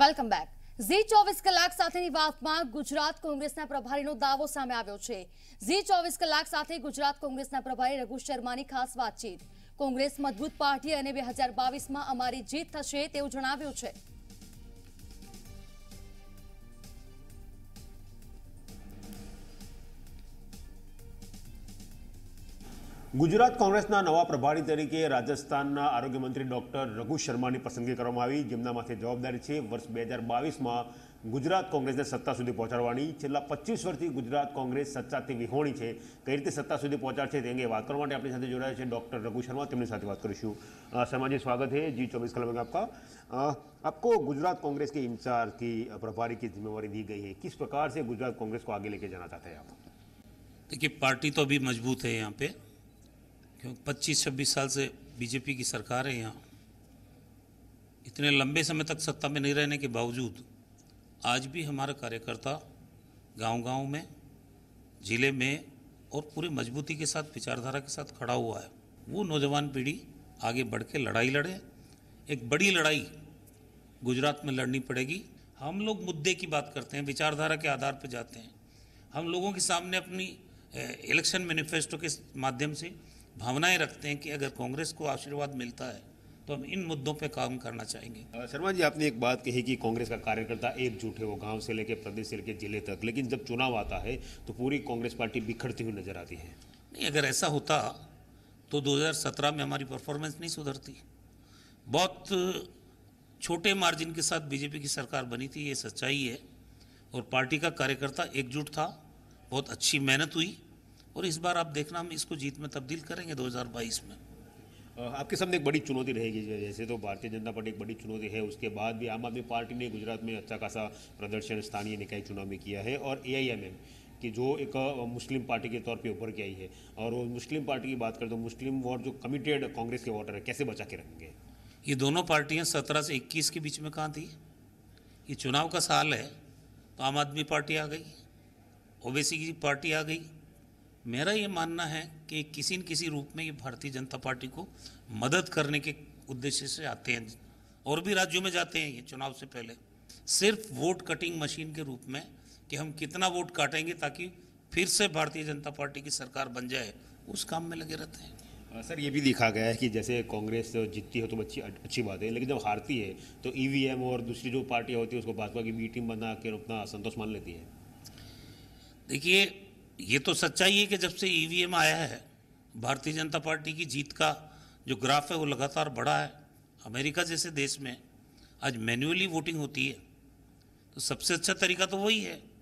welcome back Zee ચોવીસ કલાક સાથેની વાતમાં ગુજરાત કોંગ્રેસના પ્રભારીનો દાવો સામે આવ્યો છે ઝી ચોવીસ કલાક સાથે ગુજરાત કોંગ્રેસના પ્રભારી રઘુ શર્માની ખાસ વાતચીત કોંગ્રેસ મજબૂત પાર્ટી અને બે હજાર બાવીસમાં અમારી જીત થશે તેવું જણાવ્યું છે गुजरात कांग्रेस नवा प्रभारी तरीके राजस्थान आरोग्य मंत्री डॉक्टर रघु शर्मा की पसंदगी कर जवाबदारी है वर्ष बजार बीस में गुजरात कांग्रेस ने सत्ता सुधी पहुँचाड़ी छाला पच्चीस वर्ष की गुजरात कांग्रेस सत्ता की विहोणी है कई रीते सत्ता सुधी पहुँचाड़े अंगे बात करने अपनी जोड़ाया डॉक्टर रघु शर्मा बात करूँ शर्मा जी स्वागत है जी चौबीस कलम आपका आपको गुजरात कांग्रेस के इंचार्ज की प्रभारी की जिम्मेवारी दी गई है किस प्रकार से गुजरात कांग्रेस को आगे लेके जाना चाहते हैं आप देखिए पार्टी तो अभी मजबूत है यहाँ पे पच्चीस छब्बीस साल से बीजेपी की सरकार है यहाँ इतने लंबे समय तक सत्ता में नहीं रहने के बावजूद आज भी हमारा कार्यकर्ता गांव-गांव में ज़िले में और पूरे मजबूती के साथ विचारधारा के साथ खड़ा हुआ है वो नौजवान पीढ़ी आगे बढ़ के लड़ाई लड़े एक बड़ी लड़ाई गुजरात में लड़नी पड़ेगी हम लोग मुद्दे की बात करते हैं विचारधारा के आधार पर जाते हैं हम लोगों के सामने अपनी इलेक्शन मैनिफेस्टो के माध्यम से भावनाएं रखते हैं कि अगर कांग्रेस को आशीर्वाद मिलता है तो हम इन मुद्दों पे काम करना चाहेंगे शर्मा जी आपने एक बात कही कि कांग्रेस का कार्यकर्ता एकजुट है वो गांव से लेकर प्रदेश से लेकर जिले तक लेकिन जब चुनाव आता है तो पूरी कांग्रेस पार्टी बिखरती हुई नजर आती है नहीं अगर ऐसा होता तो 2017 में हमारी परफॉर्मेंस नहीं सुधरती बहुत छोटे मार्जिन के साथ बीजेपी की सरकार बनी थी ये सच्चाई है और पार्टी का कार्यकर्ता एकजुट था बहुत अच्छी मेहनत हुई और इस बार आप देखना हम इसको जीत में तब्दील करेंगे 2022 में आपके सामने एक बड़ी चुनौती रहेगी जैसे तो भारतीय जनता पार्टी एक बड़ी चुनौती है उसके बाद भी आम आदमी पार्टी ने गुजरात में अच्छा खासा प्रदर्शन स्थानीय निकाय चुनाव में किया है और ए कि जो एक मुस्लिम पार्टी के तौर पे उभर के आई है और वो मुस्लिम पार्टी की बात करें तो मुस्लिम वोट जो कमिटेड कांग्रेस के वोटर है कैसे बचा के रखेंगे ये दोनों पार्टियां सत्रह से इक्कीस के बीच में कहाँ थी ये चुनाव का साल है तो आम आदमी पार्टी आ गई ओबीसी की पार्टी आ गई मेरा ये मानना है कि किसी न किसी रूप में ये भारतीय जनता पार्टी को मदद करने के उद्देश्य से आते हैं और भी राज्यों में जाते हैं ये चुनाव से पहले सिर्फ वोट कटिंग मशीन के रूप में कि हम कितना वोट काटेंगे ताकि फिर से भारतीय जनता पार्टी की सरकार बन जाए उस काम में लगे रहते हैं हाँ, सर ये भी देखा गया है कि जैसे कांग्रेस जीतती है तो अच्छी अच्छी बात है लेकिन जब हारती है तो ई e और दूसरी जो पार्टियाँ होती है उसको भाजपा की बी टीम बना के अपना संतोष मान लेती है देखिए ये तो सच्चाई है कि जब से ईवीएम e आया है भारतीय जनता पार्टी की जीत का जो ग्राफ है वो लगातार बढ़ा है अमेरिका जैसे देश में आज मैन्युअली वोटिंग होती है तो सबसे अच्छा तरीका तो वही है